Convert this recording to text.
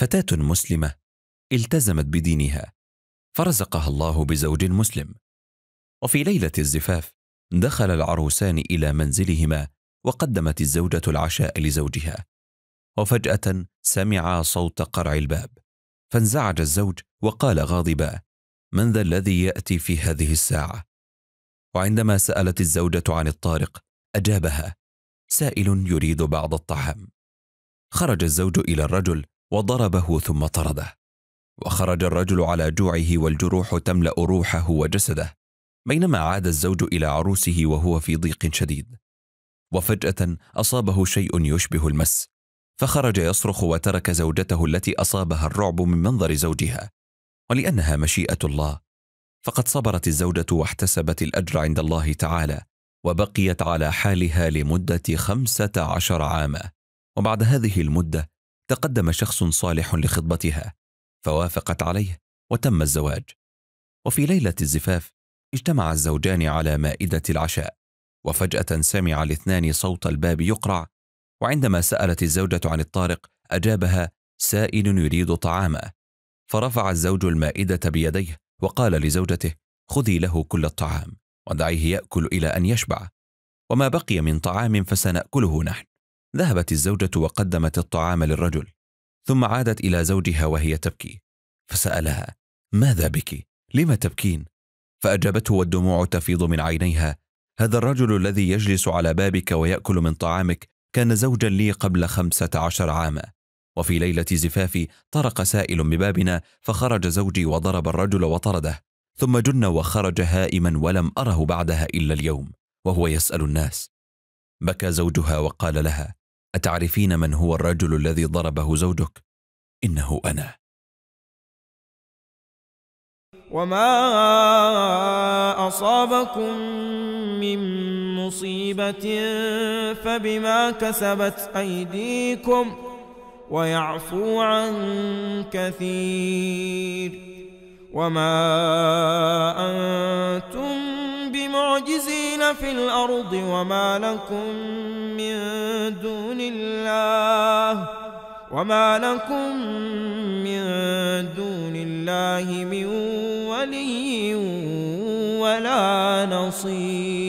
فتاة مسلمة التزمت بدينها فرزقها الله بزوج مسلم وفي ليلة الزفاف دخل العروسان إلى منزلهما وقدمت الزوجة العشاء لزوجها وفجأة سمع صوت قرع الباب فانزعج الزوج وقال غاضبا من ذا الذي يأتي في هذه الساعة؟ وعندما سألت الزوجة عن الطارق أجابها سائل يريد بعض الطعام خرج الزوج إلى الرجل وضربه ثم طرده وخرج الرجل على جوعه والجروح تملا روحه وجسده بينما عاد الزوج الى عروسه وهو في ضيق شديد وفجاه اصابه شيء يشبه المس فخرج يصرخ وترك زوجته التي اصابها الرعب من منظر زوجها ولانها مشيئه الله فقد صبرت الزوجه واحتسبت الاجر عند الله تعالى وبقيت على حالها لمده خمسه عشر عاما وبعد هذه المده تقدم شخص صالح لخطبتها فوافقت عليه وتم الزواج وفي ليله الزفاف اجتمع الزوجان على مائده العشاء وفجاه سمع الاثنان صوت الباب يقرع وعندما سالت الزوجه عن الطارق اجابها سائل يريد طعاما فرفع الزوج المائده بيديه وقال لزوجته خذي له كل الطعام ودعيه ياكل الى ان يشبع وما بقي من طعام فسناكله نحن ذهبت الزوجة وقدمت الطعام للرجل ثم عادت إلى زوجها وهي تبكي فسألها ماذا بك؟ لم تبكين؟ فأجابته والدموع تفيض من عينيها هذا الرجل الذي يجلس على بابك ويأكل من طعامك كان زوجا لي قبل خمسة عشر عاما وفي ليلة زفافي طرق سائل ببابنا فخرج زوجي وضرب الرجل وطرده ثم جن وخرج هائما ولم أره بعدها إلا اليوم وهو يسأل الناس بكى زوجها وقال لها أتعرفين من هو الرجل الذي ضربه زوجك؟ إنه أنا وما أصابكم من مصيبة فبما كسبت أيديكم ويعفو عن كثير وما أن في الأرض وما لكم من دون الله وما لكم من دون الله من ولي ولا نصير